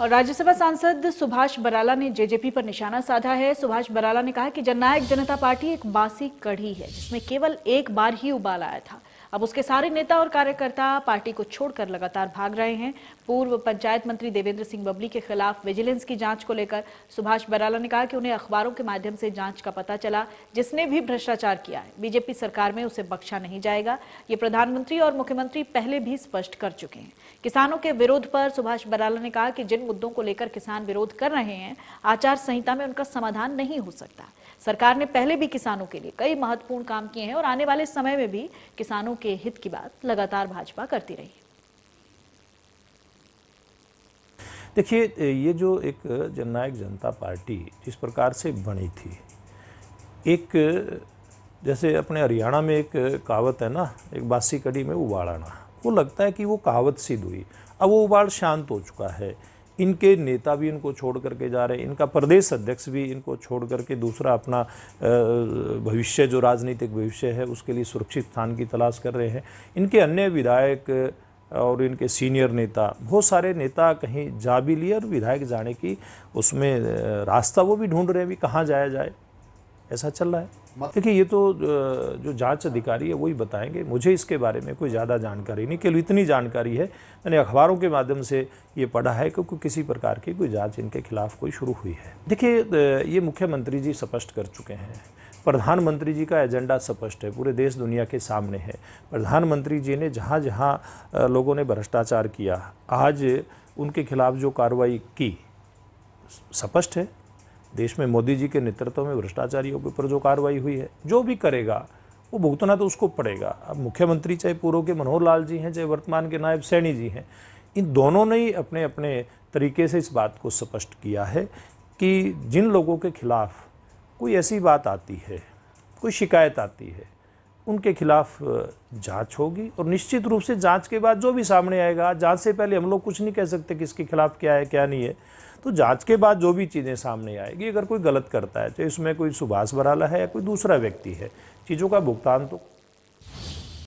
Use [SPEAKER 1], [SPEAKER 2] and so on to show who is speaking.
[SPEAKER 1] और राज्यसभा सांसद सुभाष बराला ने जेजेपी पर निशाना साधा है सुभाष बराला ने कहा कि जननायक जनता पार्टी एक बासी कढ़ी है जिसमें केवल एक बार ही उबाल आया था अब उसके सारे नेता और कार्यकर्ता पार्टी को छोड़कर लगातार भाग रहे हैं पूर्व पंचायत मंत्री देवेंद्र सिंह बबली के खिलाफ विजिलेंस की जांच को लेकर सुभाष बराला ने कहा कि उन्हें अखबारों के माध्यम से जांच का पता चला जिसने भी भ्रष्टाचार किया है बीजेपी सरकार में उसे बख्शा नहीं जाएगा ये प्रधानमंत्री और मुख्यमंत्री पहले भी स्पष्ट कर चुके हैं किसानों के विरोध पर सुभाष बराला ने कहा कि जिन मुद्दों को लेकर किसान विरोध कर रहे हैं आचार संहिता में उनका समाधान नहीं हो सकता सरकार ने पहले भी किसानों के लिए कई महत्वपूर्ण काम किए हैं और आने वाले समय में भी किसानों के हित की बात लगातार भाजपा करती रही
[SPEAKER 2] देखिए ये जो एक जननायक जनता पार्टी जिस प्रकार से बनी थी एक जैसे अपने हरियाणा में एक कहावत है ना एक बासी कड़ी में उबाड़ आना वो लगता है कि वो कहावत सिद्ध हुई अब वो उबाड़ शांत हो चुका है इनके नेता भी इनको छोड़ करके जा रहे हैं इनका प्रदेश अध्यक्ष भी इनको छोड़ करके दूसरा अपना भविष्य जो राजनीतिक भविष्य है उसके लिए सुरक्षित स्थान की तलाश कर रहे हैं इनके अन्य विधायक और इनके सीनियर नेता बहुत सारे नेता कहीं जा भी लिए और विधायक जाने की उसमें रास्ता वो भी ढूंढ रहे हैं भी कहाँ जाया जाए ऐसा चल रहा है देखिए ये तो जो जांच अधिकारी है वही बताएंगे मुझे इसके बारे में कोई ज़्यादा जानकारी नहीं केवल इतनी जानकारी है मैंने अखबारों के माध्यम से ये पढ़ा है कि कोई किसी प्रकार की कोई जांच इनके खिलाफ कोई शुरू हुई है देखिए ये मुख्यमंत्री जी स्पष्ट कर चुके हैं प्रधानमंत्री जी का एजेंडा स्पष्ट है पूरे देश दुनिया के सामने है प्रधानमंत्री जी ने जहाँ जहाँ लोगों ने भ्रष्टाचार किया आज उनके खिलाफ जो कार्रवाई की स्पष्ट है देश में मोदी जी के नेतृत्व में भ्रष्टाचारियों के ऊपर जो कार्रवाई हुई है जो भी करेगा वो भुगतना तो उसको पड़ेगा अब मुख्यमंत्री चाहे पूर्व के मनोहर लाल जी हैं चाहे वर्तमान के नायब सैनी जी हैं इन दोनों ने ही अपने अपने तरीके से इस बात को स्पष्ट किया है कि जिन लोगों के खिलाफ कोई ऐसी बात आती है कोई शिकायत आती है उनके खिलाफ जांच होगी और निश्चित रूप से जांच के बाद जो भी सामने आएगा जांच से पहले हम लोग कुछ नहीं कह सकते कि इसके खिलाफ क्या है क्या नहीं है तो जांच के बाद जो भी चीज़ें सामने आएगी अगर कोई गलत करता है तो इसमें कोई सुभाष बराला है या कोई दूसरा व्यक्ति है चीज़ों का भुगतान तो